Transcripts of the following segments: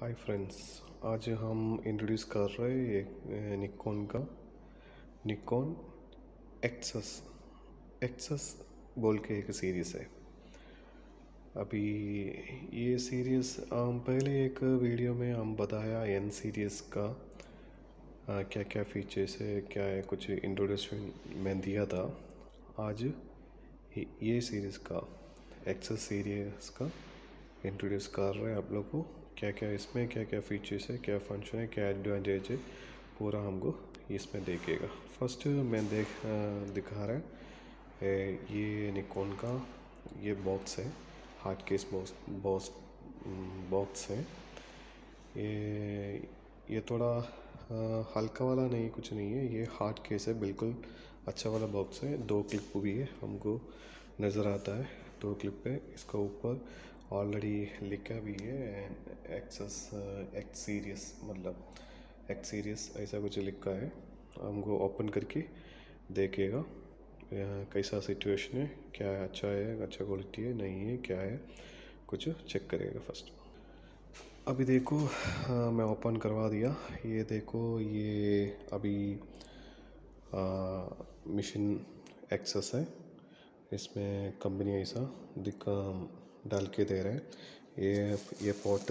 hi friends आज हम introduce कर रहे हैं निकोन का निकोन एक्सस एक्सस बोल के एक सीरीज़ है अभी ये सीरीज़ हम पहले एक वीडियो में हम बताया एन सीरीज़ का आ, क्या क्या फीचर्स है क्या है कुछ इंट्रोड्यूशन में दिया था आज ये सीरीज़ का एक्सस सीरीज़ का इंट्रोड्यूस कर रहे हैं आप लोग को क्या क्या इसमें क्या क्या फीचर्स है क्या फंक्शन है क्या एडवांटेज है पूरा हमको इसमें देखिएगा फर्स्ट मैं देख दिखा रहा है ये निकोन का ये बॉक्स है hard case box box box है ये ये थोड़ा हल्का वाला नहीं कुछ नहीं है ये हार्ड केस है बिल्कुल अच्छा वाला बॉक्स है दो क्लिप भी है हमको नज़र आता है दो क्लिप है इसका ऊपर ऑलरेडी लिखा भी है एंड एक्सेस एक्स सीरियस मतलब एक्स सीरियस ऐसा कुछ लिखा है हमको ओपन करके देखिएगा कैसा सिचुएशन है क्या है अच्छा है अच्छा क्वालिटी है नहीं है क्या है कुछ चेक करेगा फर्स्ट अभी देखो आ, हाँ, मैं ओपन करवा दिया ये देखो ये अभी मशीन हाँ, एक्सेस है इसमें कंपनी ऐसा दिख डाल के दे रहे हैं ये ये पॉट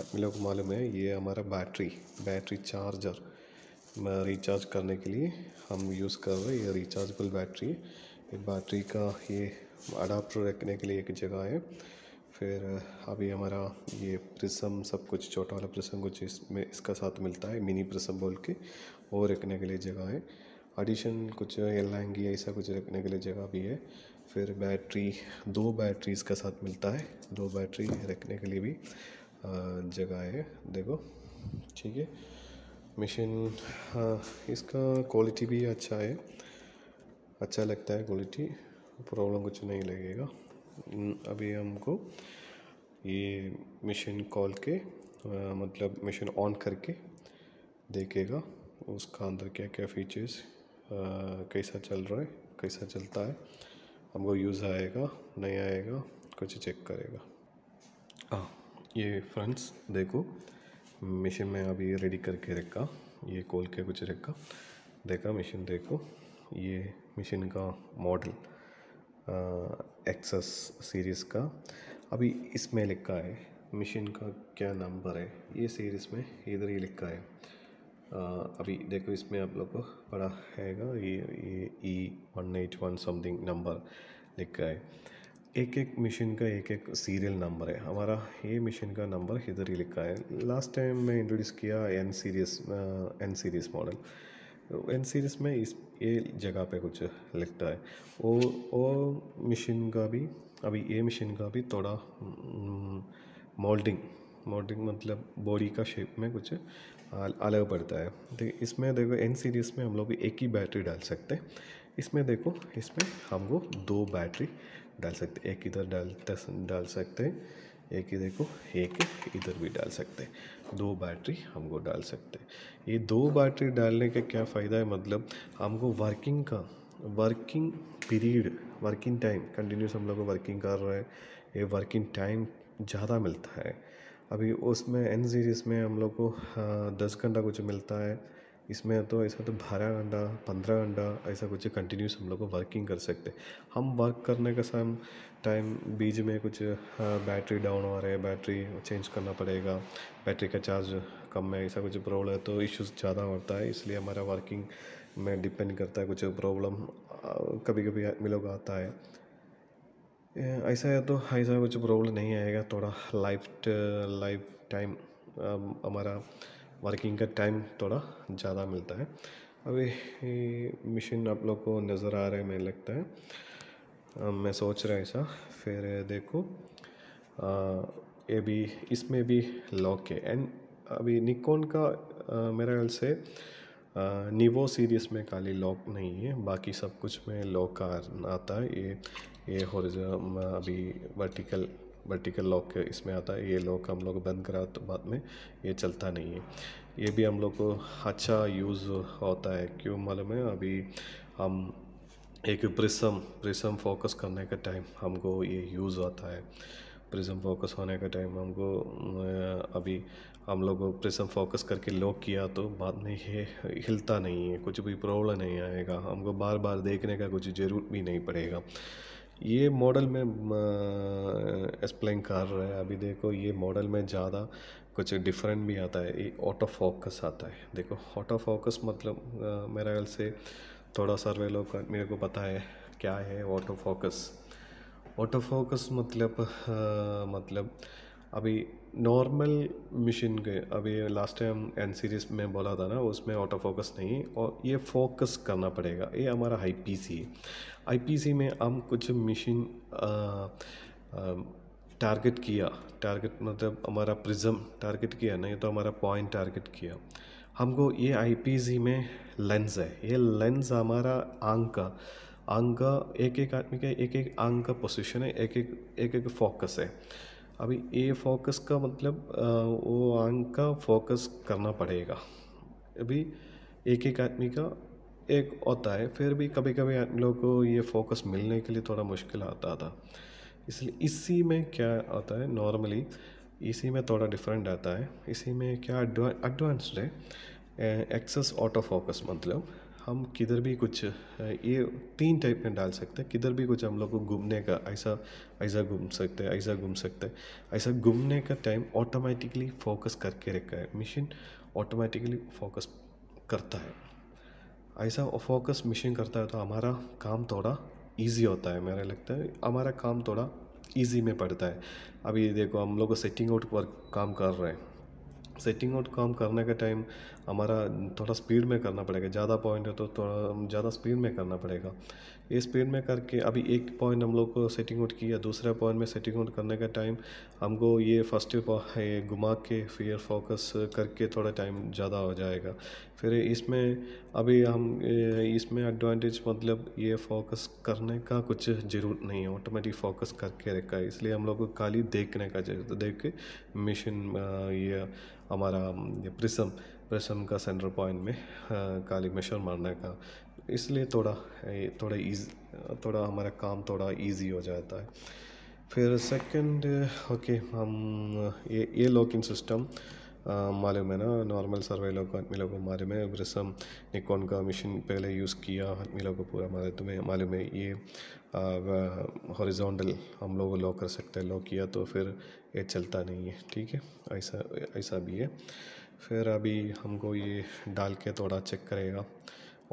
आदमी लोग को मालूम है ये हमारा बैटरी बैटरी चार्जर रिचार्ज करने के लिए हम यूज़ कर रहे हैं ये रिचार्जेबल बैटरी ये बैटरी का ये अडाप्टर रखने के लिए एक जगह है फिर अभी हमारा ये प्रिसम सब कुछ छोटा वाला प्रिसम कुछ इसमें इसका साथ मिलता है मिनी प्रिसम बोल के वो रखने के लिए जगह है एडिशन कुछ एल एलहंगी ऐसा कुछ रखने के लिए जगह भी है फिर बैटरी दो बैटरी का साथ मिलता है दो बैटरी रखने के लिए भी जगह है देखो ठीक है मशीन इसका क्वालिटी भी अच्छा है अच्छा लगता है क्वालिटी प्रॉब्लम कुछ नहीं लगेगा अभी हमको ये मशीन कॉल के आ, मतलब मशीन ऑन करके देखेगा उसका अंदर क्या क्या फीचर्स कैसा चल रहा है कैसा चलता है हमको यूज़ आएगा नहीं आएगा कुछ चेक करेगा हाँ ये फ्रेंड्स देखो मशीन में अभी रेडी करके रखा ये खोल के कुछ रखा देखा मशीन देखो ये मशीन का मॉडल एक्सेस सीरीज़ का अभी इसमें लिखा है मशीन का क्या नंबर है ये सीरीज़ में इधर ही लिखा है अभी देखो इसमें आप लोग को पढ़ा हैगा ये ये E one eight one something number लिखा है एक एक मशीन का एक एक सीरियल नंबर है हमारा ये मशीन का नंबर इधर ही लिखा है लास्ट टाइम मैं इंट्रोड्यूस किया N series N series model N series में इस ये जगह पे कुछ लिखता है ओ वो मशीन का भी अभी ये मशीन का भी थोड़ा मोल्डिंग मोल्डिंग मतलब बॉडी का शेप में कुछ अलग पड़ता है तो इसमें देखो एन सीरीज़ में हम लोग एक ही बैटरी डाल सकते हैं इसमें देखो इसमें हमको दो बैटरी डाल सकते एक इधर डाल डाल सकते हैं एक ही देखो एक इधर भी डाल सकते हैं दो बैटरी हमको डाल सकते हैं ये दो बैटरी डालने का क्या फ़ायदा है मतलब हमको वर्किंग का working period working time continuous हम लोग वर्किंग कर रहे हैं ये वर्किंग टाइम ज़्यादा मिलता है अभी उसमें एन सीरीज़ में हम लोग को हाँ, दस घंटा कुछ मिलता है इसमें तो ऐसा तो बारह घंटा पंद्रह घंटा ऐसा कुछ कंटिन्यूस हम लोग को वर्किंग कर सकते हम वर्क करने का सम टाइम बीच में कुछ बैटरी हाँ, डाउन हो रहा है बैटरी चेंज करना पड़ेगा बैटरी का चार्ज कम है ऐसा कुछ प्रॉब्लम है तो इश्यूज़ ज़्यादा होता है इसलिए हमारा वर्किंग में डिपेंड करता है कुछ प्रॉब्लम कभी कभी मिलोग लोग आता है ऐसा है तो ऐसा कुछ प्रॉब्लम नहीं आएगा थोड़ा लाइफ लाइफ टाइम हमारा वर्किंग का टाइम थोड़ा ज़्यादा मिलता है अभी मशीन आप लोग को नज़र आ रहा है मैं लगता है मैं सोच रहा ऐसा फिर देखो ये भी इसमें भी लॉक है एंड अभी निकॉन का आ, मेरे ख्याल से निवो सीरीज़ में खाली लॉक नहीं है बाकी सब कुछ में लॉक आता है ये ये हो अभी वर्टिकल वर्टिकल लॉक इसमें आता है ये लॉक हम लोग बंद करा तो बाद में ये चलता नहीं है ये भी हम लोग को अच्छा यूज़ होता है क्यों मालूम है अभी हम एक प्रिसम प्रिसम फोकस करने का टाइम हमको ये यूज़ होता है प्रिज्म फोकस होने का टाइम हमको अभी हम लोग प्रिज्म फोकस करके लॉक किया तो बाद में ये हिलता नहीं है कुछ भी प्रॉब्लम नहीं आएगा हमको बार बार देखने का कुछ ज़रूरत भी नहीं पड़ेगा ये मॉडल में एक्सप्लेन कर रहा है अभी देखो ये मॉडल में ज़्यादा कुछ डिफरेंट भी आता है ये ऑटो फोकस आता है देखो ऑटो फोकस मतलब मेरे ख्याल से थोड़ा सर्वे लोग मेरे को पता है क्या है ऑटो फोकस ऑटो फोकस मतलब आ, मतलब अभी नॉर्मल मशीन के अभी लास्ट टाइम एन सीरीज में बोला था ना उसमें ऑटो फोकस नहीं और ये फोकस करना पड़ेगा ये हमारा I P C I P C में हम कुछ मशीन टारगेट किया टारगेट मतलब हमारा प्रिज्म टारगेट किया नहीं तो हमारा पॉइंट टारगेट किया हमको ये आई पी सी में लेंस है ये लेंस हमारा आंग का आंग का एक एक आदमी का एक एक आंग का पोजिशन है एक एक एक एक फोकस है अभी ए फोकस का मतलब वो आंख का फोकस करना पड़ेगा अभी एक एक आदमी का एक होता है फिर भी कभी कभी आदमी लोग को ये फोकस मिलने के लिए थोड़ा मुश्किल आता था इसलिए इसी में क्या आता है नॉर्मली इसी में थोड़ा डिफरेंट आता है इसी में क्या एडवांस्ड है एक्सेस ऑटो फोकस मतलब हम किधर भी कुछ ये तीन टाइप में डाल सकते हैं किधर भी कुछ हम लोग को घूमने का ऐसा ऐसा घूम सकते हैं ऐसा घूम सकते हैं ऐसा घूमने का टाइम ऑटोमेटिकली फोकस करके रखा है मशीन ऑटोमेटिकली फोकस करता है ऐसा फोकस मशीन करता है तो हमारा काम थोड़ा ईजी होता है मेरा लगता है हमारा काम थोड़ा ईजी में पड़ता है अभी देखो हम लोग सेटिंग आउट वर्क काम कर रहे हैं सेटिंग आउट काम करने के टाइम हमारा थोड़ा स्पीड में करना पड़ेगा ज़्यादा पॉइंट है तो थोड़ा ज़्यादा स्पीड में करना पड़ेगा इस पीरियड में करके अभी एक पॉइंट हम लोग को सेटिंग आउट किया दूसरा पॉइंट में सेटिंग आउट करने का टाइम हमको ये फर्स्ट घुमा के फिर फोकस करके थोड़ा टाइम ज़्यादा हो जाएगा फिर इसमें अभी हम इसमें एडवांटेज मतलब ये फोकस करने का कुछ ज़रूरत नहीं है ऑटोमेटिक फोकस करके रखा है इसलिए हम लोग को खाली देखने का चाहिए देख के मिशन ये हमारा प्रिसम प्रिसम का सेंटर पॉइंट में खाली मिशन मारने का इसलिए थोड़ा थोड़ा ईज थोड़ा हमारा काम थोड़ा इजी हो जाता है फिर सेकंड ओके हम ये ये लॉकिंग सिस्टम मालूम है ना नॉर्मल सर्वे लोग को आदमी लोगों को मालूम है रसम निकॉन का मशीन पहले यूज़ किया आदमी लोगों को पूरा मालूम तुम्हें मालूम है ये हॉरिजॉन्टल हम लोग लॉ कर सकते हैं लॉ किया तो फिर ये चलता नहीं है ठीक है ऐसा ऐसा भी है फिर अभी हमको ये डाल के थोड़ा चेक करेगा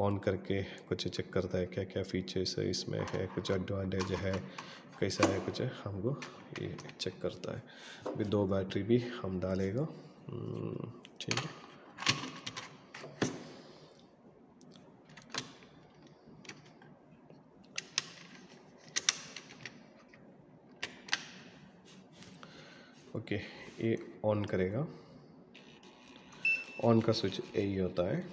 ऑन करके कुछ चेक करता है क्या क्या फीचर्स है इसमें है कुछ एडवांटेज है कैसा है कुछ है हमको ये चेक करता है अभी दो बैटरी भी हम डालेगा हम्म, ठीक है ओके ये ऑन करेगा ऑन का स्विच यही होता है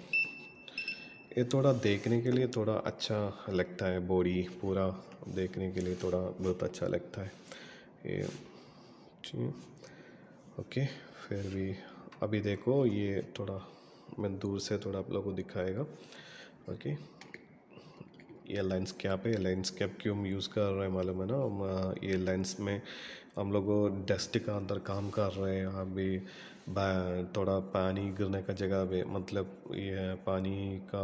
ये थोड़ा देखने के लिए थोड़ा अच्छा लगता है बॉडी पूरा देखने के लिए थोड़ा बहुत अच्छा लगता है ये ओके फिर भी अभी देखो ये थोड़ा मैं दूर से थोड़ा आप लोगों को दिखाएगा ओके ये लेंस कैप है लेंस कैप क्यों यूज़ कर रहे हैं मालूम है ना ये लेंस में हम लोग डस्ट का अंदर काम कर रहे हैं अभी थोड़ा पानी गिरने का जगह भी मतलब ये पानी का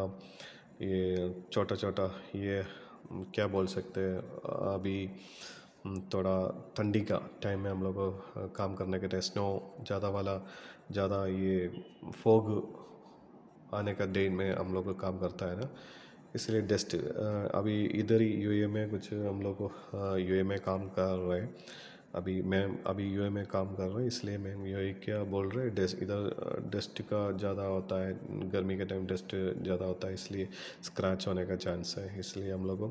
ये छोटा छोटा ये क्या बोल सकते हैं अभी थोड़ा ठंडी का टाइम में हम लोग काम करने के टाइम स्नो ज़्यादा वाला ज़्यादा ये फोग आने का दिन में हम लोग काम करता है ना इसलिए डस्ट अभी इधर ही यूए में कुछ हम लोग यूए में काम कर रहे हैं अभी मैम अभी यू में काम कर रहा हूँ इसलिए मैम यू क्या बोल रहे डेस्ट इधर डस्ट का ज़्यादा होता है गर्मी के टाइम डस्ट ज़्यादा होता है इसलिए स्क्रैच होने का चांस है इसलिए हम लोगों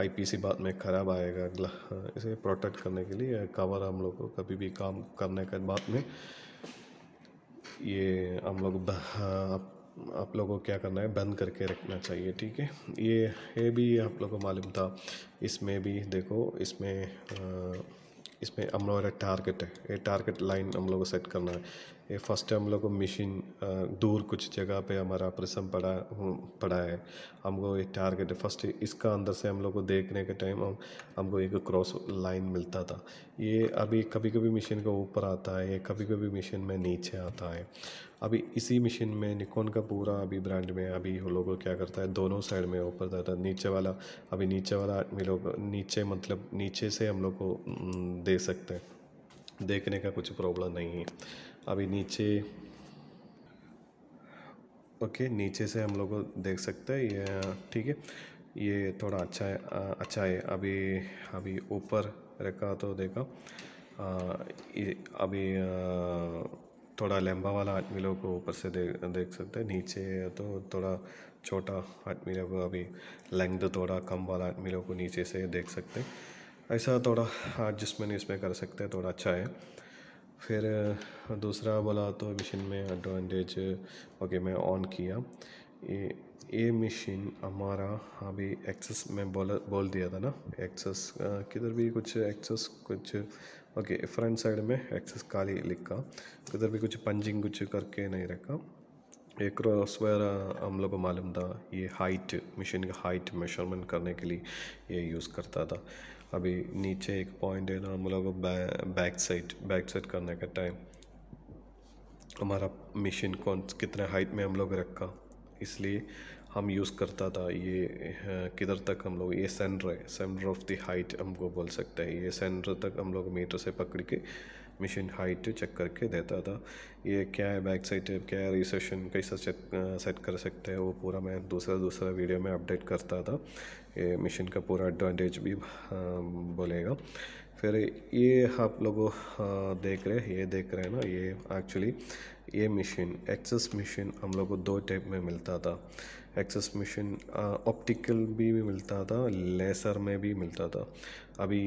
आई पी सी बाद में ख़राब आएगा हाँ, इसे प्रोटेक्ट करने के लिए कवर हम लोग को कभी भी काम करने के बाद में ये हम लोग हाँ, आप लोगों को क्या करना है बंद करके रखना चाहिए ठीक है ये ये भी आप लोगों को मालूम था इसमें भी देखो इसमें आ, हाँ, इसमें हम लोग का टारगेट है ये टारगेट लाइन हम लोग को सेट करना है ये फर्स्ट हम लोग को मिशन दूर कुछ जगह पे हमारा ऑपरेशन पड़ा पड़ा है हमको एक टारगेट है फर्स्ट इसका अंदर से हम लोग को देखने के टाइम हम हमको एक क्रॉस लाइन मिलता था ये अभी कभी कभी मशीन के ऊपर आता है कभी कभी मशीन में नीचे आता है अभी इसी मशीन में निकोन का पूरा अभी ब्रांड में अभी हम लोगों क्या करता है दोनों साइड में ऊपर जाता है नीचे वाला अभी नीचे वाला आदमी लोग नीचे मतलब नीचे से हम लोग को दे सकते हैं देखने का कुछ प्रॉब्लम नहीं है अभी नीचे ओके नीचे से हम लोग देख सकते हैं ये ठीक है ये थोड़ा अच्छा है आ, अच्छा है अभी अभी ऊपर रखा तो देखा आ, ये अभी आ, थोड़ा लंबा वाला आदमी लोग को ऊपर से दे, देख सकते हैं नीचे तो थोड़ा छोटा आदमी लोग अभी लेंथ थोड़ा कम वाला आदमी लोग को नीचे से देख सकते हैं ऐसा थोड़ा एडजस्टमेंट इसमें कर सकते हैं थोड़ा अच्छा है फिर दूसरा बोला तो मशीन में एडवांटेज ओके मैं ऑन किया ये ये मशीन हमारा अभी हाँ एक्सेस में बोला बोल दिया था ना एक्सेस किधर भी कुछ एक्सेस कुछ ओके फ्रंट साइड में एक्सेस खाली लिखा किधर भी कुछ पंजिंग कुछ करके नहीं रखा एक क्रॉसवेयर हम लोग को मालूम था ये हाइट मशीन का हाइट मेशरमेंट करने के लिए ये यूज़ करता था अभी नीचे एक पॉइंट है ना हम लोग बै, बैक साइड बैक साइड करने का टाइम हमारा मशीन कौन कितने हाइट में हम लोग रखा इसलिए हम यूज़ करता था ये हाँ, किधर तक हम लोग ये सेंटर है सेंटर ऑफ द हाइट हमको बोल सकते हैं ये सेंटर तक हम लोग मीटर से पकड़ के मशीन हाइट चेक करके देता था ये क्या है बैक साइड है क्या है रिसेशन कैसा सेट कर सकते हैं वो पूरा मैं दूसरा दूसरा वीडियो में अपडेट करता था ये मिशन का पूरा एडवांटेज भी हाँ, बोलेगा फिर ये आप लोगों हाँ, देख रहे हैं ये देख रहे हैं ना ये एक्चुअली ये मशीन एक्सेस मशीन हम लोग को दो टाइप में मिलता था एक्सेस मशीन ऑप्टिकल भी, भी मिलता था लेसर में भी मिलता था अभी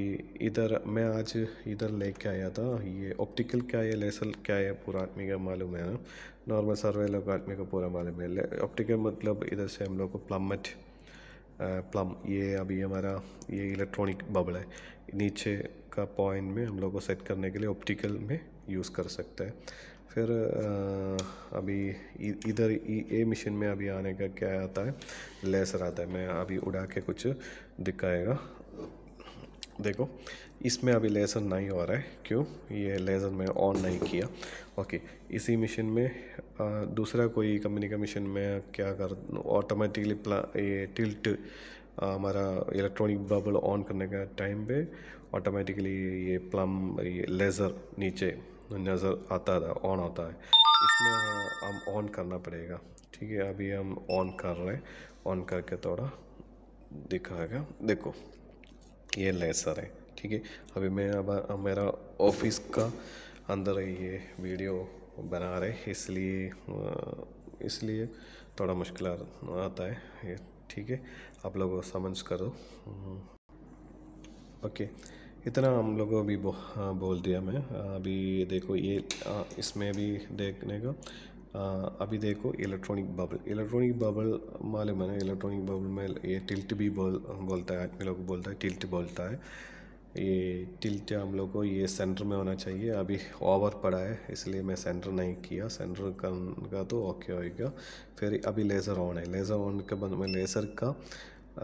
इधर मैं आज इधर लेके आया था ये ऑप्टिकल क्या है लेसर क्या है पूरा आदमी का मालूम है ना नॉर्मल सर्वे लोग आदमी का पूरा मालूम है ऑप्टिकल मतलब इधर से हम लोग को प्लमट प्लम ये अभी हमारा ये इलेक्ट्रॉनिक बबल है नीचे का पॉइंट में हम लोग को सेट करने के लिए ऑप्टिकल में यूज़ कर सकते हैं फिर आ, अभी इधर ये मशीन में अभी आने का क्या आता है लेसर आता है मैं अभी उड़ा के कुछ दिखाएगा देखो इसमें अभी लेज़र नहीं हो रहा है क्यों ये लेज़र मैं ऑन नहीं किया ओके इसी मशीन में आ, दूसरा कोई कंपनी का मशीन में क्या कर ऑटोमेटिकली प्ला ये टिल्ट हमारा इलेक्ट्रॉनिक बबल ऑन करने का टाइम पे ऑटोमेटिकली ये प्लम ये लेज़र नीचे नज़र आता था ऑन होता है इसमें हम ऑन करना पड़ेगा ठीक है अभी हम ऑन कर रहे हैं ऑन करके थोड़ा दिखाएगा देखो ये लेसर है ठीक है अभी मैं अब मेरा ऑफिस का अंदर ये वीडियो बना रहे इसलिए इसलिए थोड़ा मुश्किल आता है ये ठीक है आप लोग समझ करो ओके इतना हम लोगों भी बो, आ, बोल दिया मैं अभी देखो ये इसमें भी देखने का अभी देखो इलेक्ट्रॉनिक बबल इलेक्ट्रॉनिक बबल मालूम है ना इलेक्ट्रॉनिक बबल में ये टिल्ट भी बोल बोलता है आदमी लोग बोलता है टिल्ट बोलता है ये टिल्ट हम लोग को ये सेंटर में होना चाहिए अभी ओवर पड़ा है इसलिए मैं सेंटर नहीं किया सेंटर का तो ओके होएगा फिर अभी लेज़र ऑन है लेज़र ऑन के बाद में लेज़र का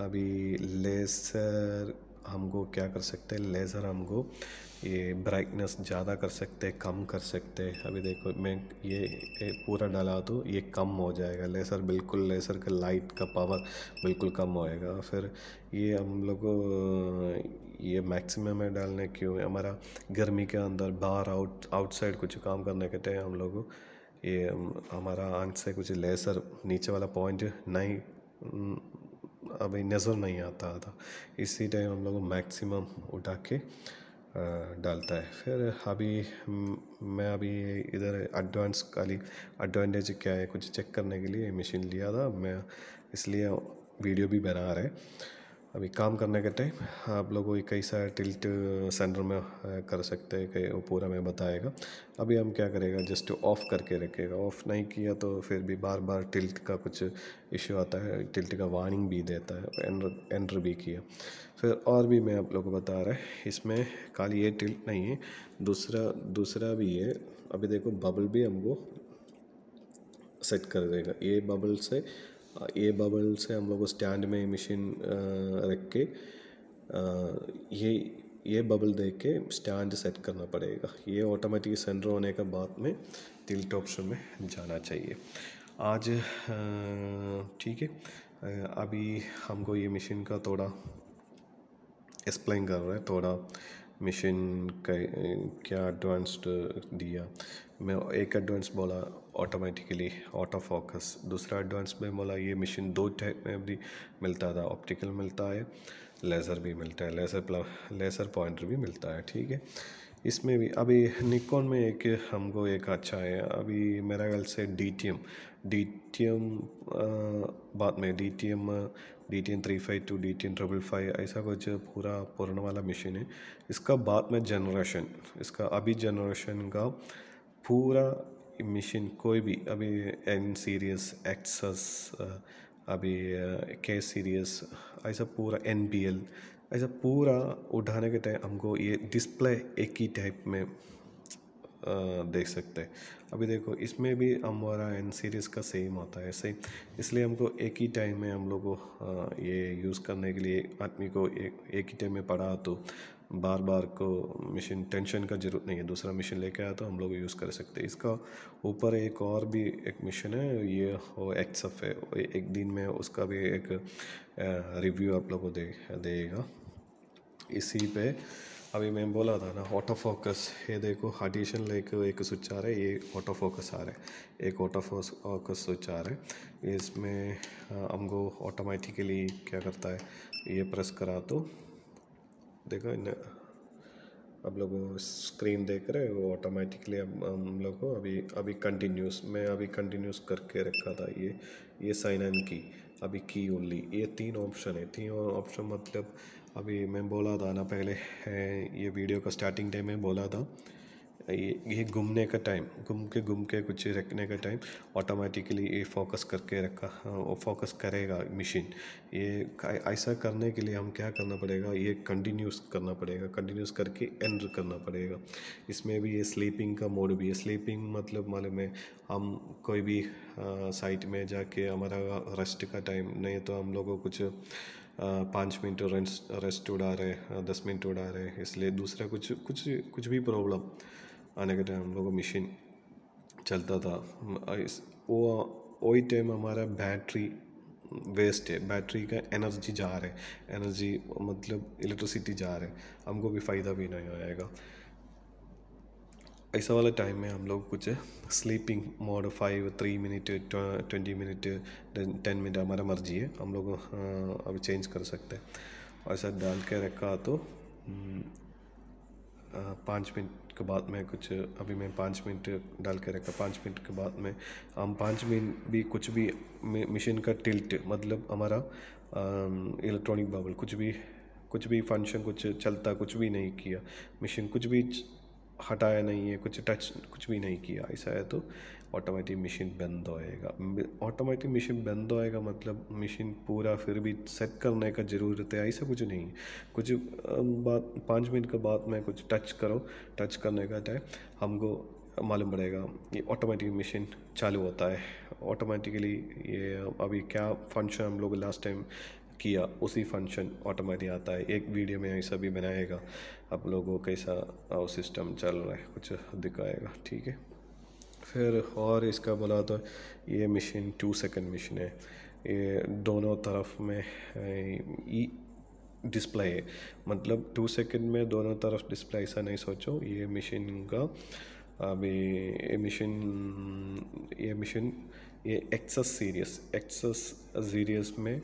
अभी लेज़र हमको क्या कर सकते हैं लेज़र हमको ये ब्राइटनेस ज़्यादा कर सकते हैं कम कर सकते हैं अभी देखो मैं ये पूरा डाला तो ये कम हो जाएगा लेसर बिल्कुल लेसर का लाइट का पावर बिल्कुल कम होएगा फिर ये हम लोग ये मैक्सिमम है डालने क्यों हमारा गर्मी के अंदर बाहर आउट आउटसाइड कुछ काम करने के टाइम हम लोग ये हमारा आंख से कुछ लेसर नीचे वाला पॉइंट नहीं अभी नज़र नहीं आता था इसी टाइम हम लोग मैक्सिमम उठा के डालता है फिर अभी मैं अभी इधर एडवांस खाली एडवांटेज क्या है कुछ चेक करने के लिए मशीन लिया था मैं इसलिए वीडियो भी बना रहे अभी काम करने के टाइम आप लोगों को कैसा टिल्ट सेंटर में कर सकते हैं कि वो पूरा मैं बताएगा अभी हम क्या करेगा जस्ट ऑफ़ करके रखेगा ऑफ़ नहीं किया तो फिर भी बार बार टिल्ट का कुछ इश्यू आता है टिल्ट का वार्निंग भी देता है एंटर एंटर भी किया फिर और भी मैं आप लोगों को बता रहा है इसमें खाली ये टिल्ट नहीं है दूसरा दूसरा भी है अभी देखो बबल भी हमको सेट कर देगा ये बबल से ये बबल से हम लोग को स्टैंड में मशीन रख के ये ये बबल देख के स्टैंड सेट करना पड़ेगा ये ऑटोमेटिक सेंटर होने के बाद में तिल्ट ऑप्शन में जाना चाहिए आज ठीक है अभी हमको ये मशीन का थोड़ा एक्सप्लेन कर रहा है थोड़ा मशीन क्या एडवांस्ड दिया मैं एक एडवांस बोला ऑटोमेटिकली ऑटो फोकस दूसरा एडवांस में बोला ये मशीन दो टाइप में भी मिलता था ऑप्टिकल मिलता है लेज़र भी मिलता है लेज़र लेज़र पॉइंटर भी मिलता है ठीक है इसमें भी अभी निकॉन में एक हमको एक अच्छा है अभी मेरा ख्याल से D T M D uh, बाद में D T M D T M three five two D T M triple five ऐसा कुछ पूरा पुराना वाला मशीन है इसका बाद में जनरेशन इसका अभी जनरेशन का पूरा मशीन कोई भी अभी एन सीरीज एक्सस अभी के uh, सीरीज ऐसा पूरा एन बी एल ऐसा पूरा उठाने के टाइम हमको ये डिस्प्ले एक ही टाइप में uh, देख सकते हैं अभी देखो इसमें भी हमारा एन सीरीज़ का सेम होता है सही इसलिए हमको एक ही टाइम में हम लोग को हाँ, ये यूज़ करने के लिए आदमी को एक एक ही टाइम में पढ़ा तो बार बार को मशीन टेंशन का जरूरत नहीं है दूसरा मशीन लेके आया तो हम लोग यूज़ कर सकते हैं इसका ऊपर एक और भी एक मशीन है ये वो एक्सएफ है एक दिन में उसका भी एक रिव्यू आप लोग को दे देगा इसी पे अभी मैं बोला था ना ऑटो फोकस ये देखो हार्टिशन लाइक एक स्विच आ रहा है ये ऑटो फोकस आ रहा है एक ऑटो फोकस स्विच आ रहा है इसमें हमको ऑटोमेटिकली क्या करता है ये प्रेस करा तो देखो इन लोग स्क्रीन देख रहे वो ऑटोमेटिकली अब हम लोग को अभी अभी कंटिन्यूस मैं अभी कंटिन्यूस करके रखा था ये ये साइन एन की अभी की ओनली ये तीन ऑप्शन है तीन ऑप्शन मतलब अभी मैं बोला था ना पहले ये वीडियो का स्टार्टिंग टाइम में बोला था ये ये घूमने का टाइम घूम के घूम के कुछ रखने का टाइम ऑटोमेटिकली ये फोकस करके रखा फोकस हाँ, करेगा मशीन ये ऐसा करने के लिए हम क्या करना पड़ेगा ये कंटिन्यूस करना पड़ेगा कंटिन्यूस करके एंड करना पड़ेगा इसमें भी ये स्लीपिंग का मोड भी है स्लीपिंग मतलब मालूम है हम कोई भी साइट हाँ, में जाके हमारा रेस्ट का टाइम नहीं तो हम लोगों को कुछ पाँच मिनट रेस्ट रेस्ट उड़ा रहे दस मिनट उड़ा रहे इसलिए दूसरा कुछ कुछ कुछ भी प्रॉब्लम आने के टाइम हम लोग मशीन चलता था इस वो वही टाइम हमारा बैटरी वेस्ट है बैटरी का एनर्जी जा रहा है एनर्जी मतलब इलेक्ट्रिसिटी जा रहा है हमको भी फ़ायदा भी नहीं होएगा ऐसा वाला टाइम में हम लोग कुछ sleeping mode five three minute twenty minute ten minute हमारा मर्जी है हम लोग हाँ, अभी चेंज कर सकते हैं ऐसा डाल के रखा तो हम्म, पाँच मिनट के बाद में कुछ अभी मैं पाँच मिनट डाल के रखा पाँच मिनट के बाद में हम पाँच मिनट भी कुछ भी मशीन का टिल्ट मतलब हमारा इलेक्ट्रॉनिक बबल कुछ भी कुछ भी फंक्शन कुछ चलता कुछ भी नहीं किया मशीन कुछ भी हटाया नहीं है कुछ टच कुछ भी नहीं किया ऐसा है तो ऑटोमेटिक मशीन बंद होएगा ऑटोमेटिक मशीन बंद होएगा मतलब मशीन पूरा फिर भी सेट करने का ज़रूरत है ऐसा कुछ नहीं है कुछ बात पाँच मिनट के बाद में कुछ टच करो टच करने का टाइम हमको मालूम पड़ेगा ये ऑटोमेटिक मशीन चालू होता है ऑटोमेटिकली ये अभी क्या फंक्शन हम लोग लास्ट टाइम किया उसी फंक्शन ऑटोमेटिक आता है एक वीडियो में ऐसा भी बनाएगा आप लोगों को कैसा और सिस्टम चल रहा है कुछ दिखाएगा ठीक है फिर और इसका बोला तो ये मशीन टू सेकंड मशीन है ये दोनों तरफ में ई डिस्प्ले है मतलब टू सेकंड में दोनों तरफ डिस्प्ले ऐसा नहीं सोचो ये मशीन का अभी ये मशीन ये मशीन ये एक्सेस सीरियस एक्सेस सीरियस में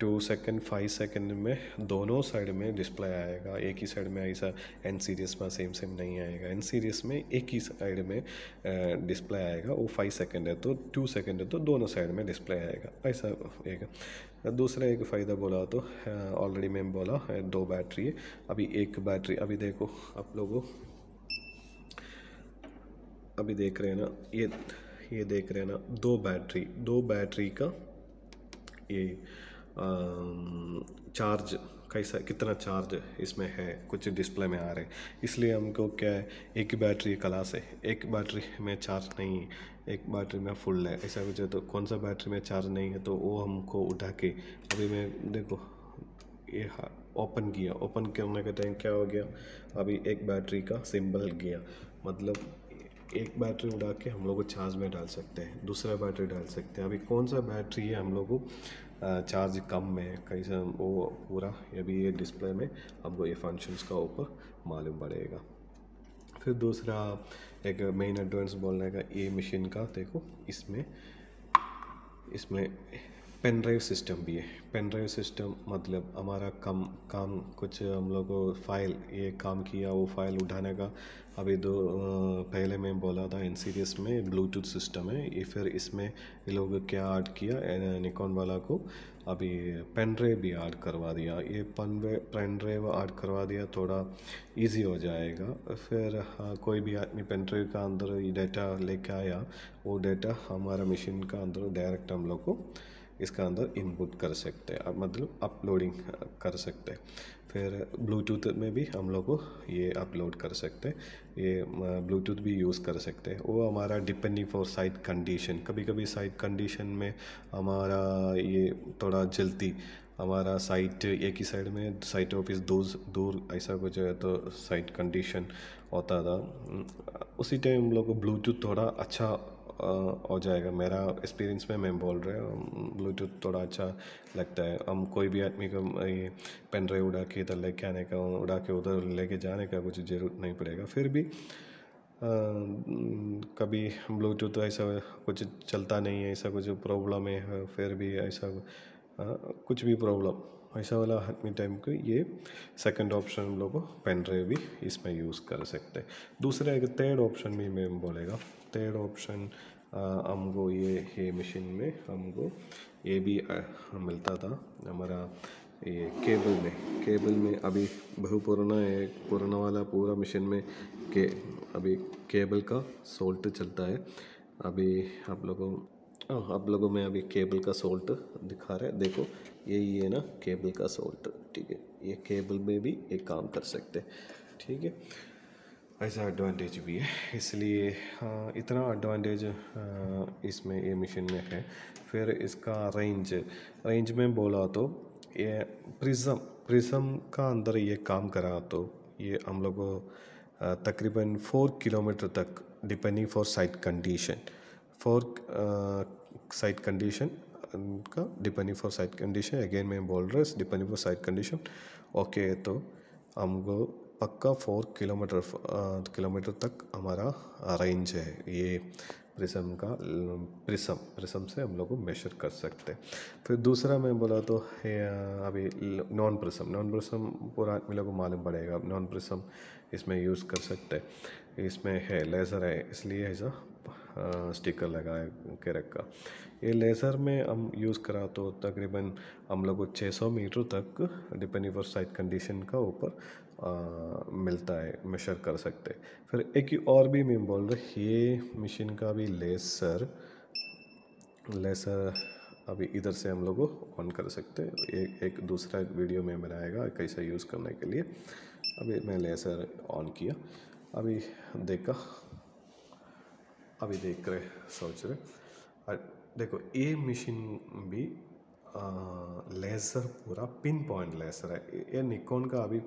टू सेकेंड फाइव सेकेंड में दोनों साइड में डिस्प्ले आएगा एक ही साइड में ऐसा एन सीरीज में सेम सेम नहीं आएगा एन सीरीज में एक ही साइड में डिस्प्ले आएगा वो फाइव सेकेंड है तो टू सेकेंड है तो दोनों साइड में डिस्प्ले आएगा ऐसा एक दूसरा एक फ़ायदा बोला तो ऑलरेडी मैंने बोला दो बैटरी है अभी एक बैटरी अभी देखो आप लोगों अभी देख रहे हैं ना ये ये देख रहे हैं ना दो बैटरी दो बैटरी का ये चार्ज कैसा कितना चार्ज इसमें है कुछ डिस्प्ले में आ रहे इसलिए हमको क्या है एक ही बैटरी कला से एक बैटरी में चार्ज नहीं एक बैटरी में फुल है ऐसा कुछ है तो कौन सा बैटरी में चार्ज नहीं है तो वो हमको उठा के अभी मैं देखो ये ओपन किया ओपन करने के टाइम क्या हो गया अभी एक बैटरी का सिंबल गया मतलब एक बैटरी उड़ा के हम लोग को चार्ज में डाल सकते हैं दूसरा बैटरी डाल सकते हैं अभी कौन सा बैटरी है हम लोग को चार्ज कम में कहीं से वो पूरा ये भी ये डिस्प्ले में हमको ये फंक्शंस का ऊपर मालूम पड़ेगा फिर दूसरा एक मेन एडवांस बोलने का ये मशीन का देखो इसमें इसमें पेन ड्राइव सिस्टम भी है पेन ड्राइव सिस्टम मतलब हमारा कम काम कुछ हम लोग को फाइल ये काम किया वो फाइल उठाने का अभी दो पहले मैं बोला था एन सीरीज़ में ब्लूटूथ सिस्टम है ये फिर इसमें ये लोग क्या ऐड किया निकॉन वाला को अभी पेन ड्राइव भी ऐड करवा दिया ये पेन पेन ड्राइव ऐड करवा दिया थोड़ा इजी हो जाएगा फिर हाँ कोई भी आदमी पेन ड्राइव का अंदर ये डेटा लेके आया वो डेटा हमारा मशीन का अंदर डायरेक्ट हम लोग को इसका अंदर इनपुट कर सकते हैं मतलब अपलोडिंग कर सकते हैं फिर ब्लूटूथ में भी हम लोग को ये अपलोड कर सकते हैं ये ब्लूटूथ भी यूज़ कर सकते हैं वो हमारा डिपेंडिंग फॉर साइट कंडीशन कभी कभी साइट कंडीशन में हमारा ये थोड़ा जल्दी हमारा साइट एक ही साइड में साइट ऑफिस दूर दूर ऐसा कुछ है तो साइट कंडीशन होता था उसी टाइम हम लोग को ब्लूटूथ थोड़ा अच्छा हो जाएगा मेरा एक्सपीरियंस में मैं बोल रहा हूँ ब्लूटूथ थोड़ा अच्छा लगता है हम कोई भी आदमी को ये पेन ड्राइव उड़ा के इधर लेके आने का उड़ा के उधर लेके जाने का कुछ ज़रूरत नहीं पड़ेगा फिर भी आ, कभी ब्लूटूथ ऐसा कुछ चलता नहीं है ऐसा कुछ प्रॉब्लम है फिर भी ऐसा हाँ, कुछ भी प्रॉब्लम ऐसा वाला आदमी टाइम को ये सेकंड ऑप्शन हम लोग पेन ड्राइव भी इसमें यूज़ कर सकते हैं दूसरा एक थर्ड ऑप्शन भी मैं बोलेगा थर्ड ऑप्शन हमको ये ये मशीन में हमको ये भी मिलता था हमारा ये केबल में केबल में अभी बहु पुराना है पुराना वाला पूरा मशीन में के अभी केबल का सोल्ट चलता है अभी आप लोगों हाँ, आप लोगों में अभी केबल का सोल्ट दिखा रहे हैं देखो यही है ना केबल का सोल्ट ठीक है ये केबल में भी एक काम कर सकते ठीक है ऐसा एडवांटेज भी है इसलिए हाँ इतना एडवांटेज हाँ, इसमें ये मशीन में है फिर इसका रेंज रेंज में बोला तो ये प्रिज्म प्रिज्म का अंदर ये काम करा तो ये हम लोग तकरीबन फोर किलोमीटर तक depending for site condition four site condition उनका depending for site condition again मैं बोल रहा हूँ depending for site condition okay तो हमको पक्का फोर किलोमीटर किलोमीटर तक हमारा रेंज है ये प्रिसम का प्रिसम प्रिसम से हम लोग मेजर कर सकते हैं फिर दूसरा मैं बोला तो अभी नॉन प्रिसम नॉन प्रिसम पूरा आदमी लोग को मालूम पड़ेगा नॉन प्रिसम इसमें यूज़ कर सकते हैं इसमें है लेज़र है इसलिए ऐसा स्टिकर लगाए कैरक का ये लेज़र में हम यूज़ करा तो तकरीबन हम लोग को 600 मीटर तक डिपेंडिंग साइड कंडीशन का ऊपर मिलता है मेशर कर सकते फिर एक और भी मैं बोल रहा ये मशीन का भी लेसर लेसर अभी इधर से हम लोग ऑन कर सकते हैं एक एक दूसरा वीडियो में बनाएगा कैसे यूज़ करने के लिए अभी मैं लेसर ऑन किया अभी देखा अभी देख रहे सोच रहे और देखो ये मशीन भी लेज़र पूरा पिन पॉइंट लेज़र है ये निकोन का अभी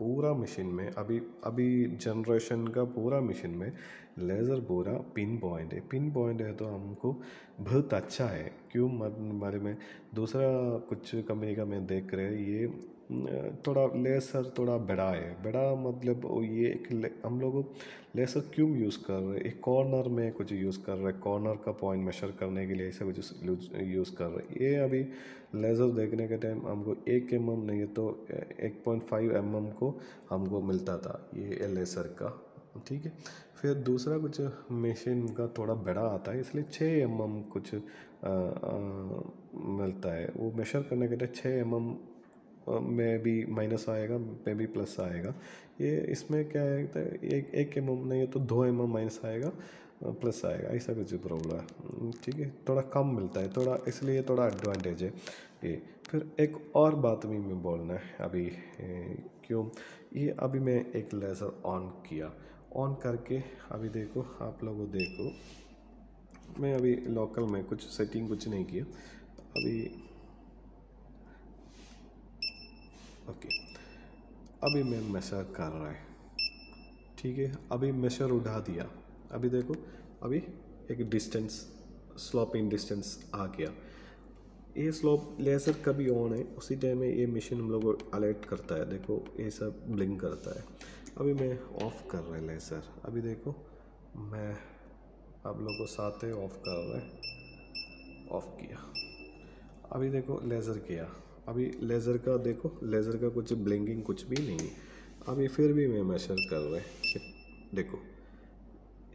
पूरा मशीन में अभी अभी जनरेशन का पूरा मशीन में लेज़र पूरा पिन पॉइंट है पिन पॉइंट है तो हमको बहुत अच्छा है क्यों मत बारे में दूसरा कुछ कंपनी का मैं देख रहे ये थोड़ा लेसर थोड़ा बड़ा है बड़ा मतलब ये एक हम लोग लेसर क्यों यूज़ कर रहे एक कॉर्नर में कुछ यूज़ कर रहे हैं कॉर्नर का पॉइंट मेशर करने के लिए ऐसे कुछ यूज़ कर रहे ये अभी लेज़र देखने के टाइम हमको एक एम mm नहीं है तो एक पॉइंट फाइव एम एम को हमको मिलता था ये लेसर का ठीक है फिर दूसरा कुछ मशीन का थोड़ा बड़ा आता है इसलिए छः एम एम कुछ आ, आ, मिलता है वो मेशर करने के लिए छः एम एम में भी माइनस आएगा में भी प्लस आएगा ये इसमें क्या है एक एक एम एम नहीं है तो दो एम एम माइनस आएगा प्लस आएगा ऐसा कुछ प्रॉब्लम है ठीक है थोड़ा कम मिलता है थोड़ा इसलिए थोड़ा एडवांटेज है ये फिर एक और बात भी मैं बोलना है अभी क्यों ये अभी मैं एक लेज़र ऑन किया ऑन करके अभी देखो आप लोगों देखो मैं अभी लोकल में कुछ सेटिंग कुछ नहीं किया अभी ओके अभी मैं मेसर कर रहा है ठीक है अभी मेसर उठा दिया अभी देखो अभी एक डिस्टेंस स्लोप इन डिस्टेंस आ गया ये स्लोप लेजर कभी ऑन है उसी टाइम में ये मशीन हम लोग को अलर्ट करता है देखो ये सब ब्लिंक करता है अभी मैं ऑफ़ कर रहा है लेजर अभी देखो मैं आप लोगों को साथ ही ऑफ़ कर रहा है ऑफ़ किया अभी देखो लेज़र किया अभी लेज़र का देखो लेज़र का कुछ ब्लिंकिंग कुछ भी नहीं है अभी फिर भी मैं मेशर कर रहा है देखो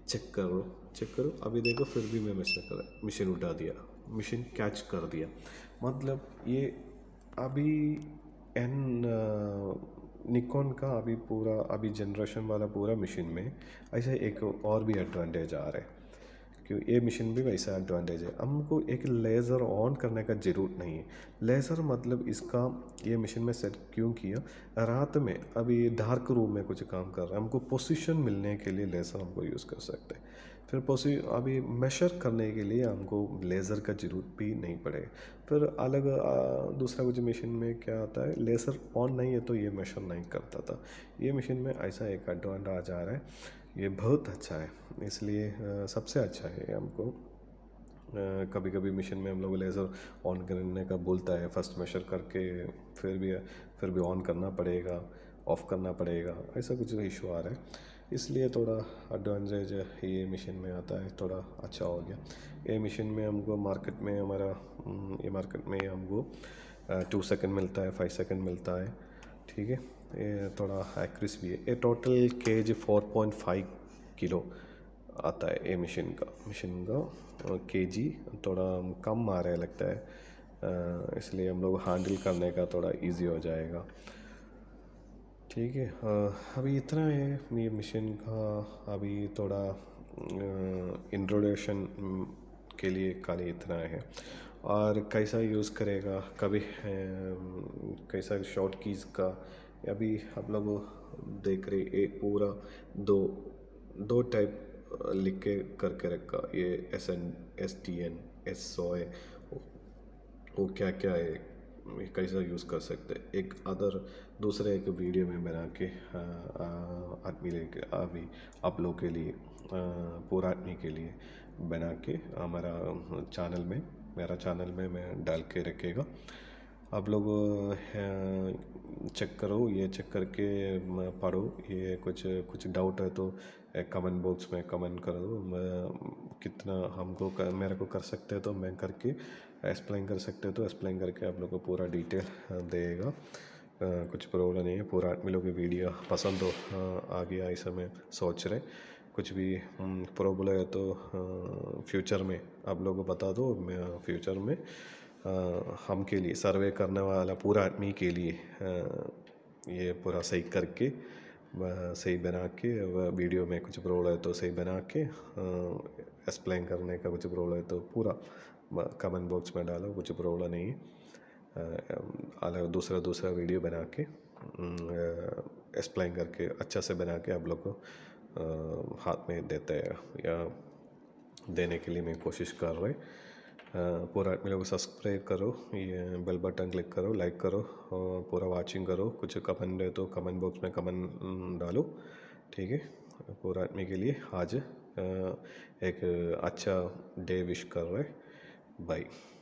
चेक कर चेक करो अभी देखो फिर भी मैं मेशर कर रहा मशीन उठा दिया मशीन कैच कर दिया मतलब ये अभी एन निकॉन का अभी पूरा अभी जनरेशन वाला पूरा मशीन में ऐसे एक और भी एडवांटेज आ रहा है क्योंकि ये मशीन भी वैसा एडवांटेज है हमको एक लेज़र ऑन करने का ज़रूरत नहीं है लेज़र मतलब इसका ये मशीन में सेट क्यों किया रात में अभी डार्क रूम में कुछ काम कर रहा है हमको पोजीशन मिलने के लिए लेज़र हमको यूज़ कर सकते हैं फिर पोसी अभी मेशर करने के लिए हमको लेज़र का ज़रूरत भी नहीं पड़े फिर अलग दूसरा कुछ मशीन में क्या आता है लेज़र ऑन नहीं है तो ये मेशर नहीं करता था ये मशीन में ऐसा एक एडवांटेज आ जा रहा है ये बहुत अच्छा है इसलिए सबसे अच्छा है हमको कभी कभी मिशन में हम लोग लेज़र ऑन करने का बोलता है फर्स्ट मेशर करके फिर भी फिर भी ऑन करना पड़ेगा ऑफ़ करना पड़ेगा ऐसा कुछ इशू आ रहा है इसलिए थोड़ा एडवांटेज ये मिशन में आता है थोड़ा अच्छा हो गया ये मिशन में हमको मार्केट में हमारा हम्म, ये मार्केट में हमको टू सेकंड मिलता है फाइव सेकंड मिलता है ठीक है थोड़ा एक्यूरेसी भी है ये टोटल के जी फोर पॉइंट फाइव किलो आता है ये मशीन का मशीन का के जी थोड़ा कम आ रहा है लगता है इसलिए हम लोग हैंडल करने का थोड़ा इजी हो जाएगा ठीक है अभी इतना है ये मशीन का अभी थोड़ा इंट्रोडक्शन के लिए खाली इतना है और कैसा यूज़ करेगा कभी कैसा शॉर्ट कीज़ का अभी आप लोग देख रहे एक पूरा दो दो टाइप लिख के करके रखा ये S N S T N S सोए वो क्या क्या है कैसा यूज़ कर सकते एक अदर दूसरे एक वीडियो में बना के आदमी लेके अभी आप लोग के लिए पूरा आदमी के लिए बना के हमारा चैनल में मेरा चैनल में मैं डाल के रखेगा आप लोग चेक करो ये चेक करके पढ़ो ये कुछ कुछ डाउट है तो कमेंट बॉक्स में कमेंट करो मैं कितना हमको कर, मेरे को कर सकते हैं तो मैं करके एक्सप्लेन कर सकते तो एक्सप्लेन करके आप लोग को पूरा डिटेल देगा कुछ प्रॉब्लम नहीं है पूरा आदमी लोग वीडियो पसंद हो आ गया इस समय सोच रहे कुछ भी प्रॉब्लम है तो फ्यूचर में आप लोग को बता दो मैं फ्यूचर में हम के लिए सर्वे करने वाला पूरा आदमी के लिए ये पूरा सही करके सही बना के वीडियो में कुछ प्रॉब्लम है तो सही बना के एक्सप्लेन करने का कुछ प्रॉब्लम है तो पूरा कमेंट बॉक्स में डालो कुछ प्रॉब्लम नहीं अलग दूसरा दूसरा वीडियो बना के एक्सप्लेन करके अच्छा से बना के आप लोग को हाथ में देता है या देने के लिए मैं कोशिश कर रहे पूरा मेरे को सब्सक्राइब करो ये बेल बटन क्लिक करो लाइक करो और पूरा वाचिंग करो कुछ कमेंट है तो कमेंट बॉक्स में कमेंट डालो ठीक है पूरा आदमी के लिए आज एक अच्छा डे विश कर रहे बाय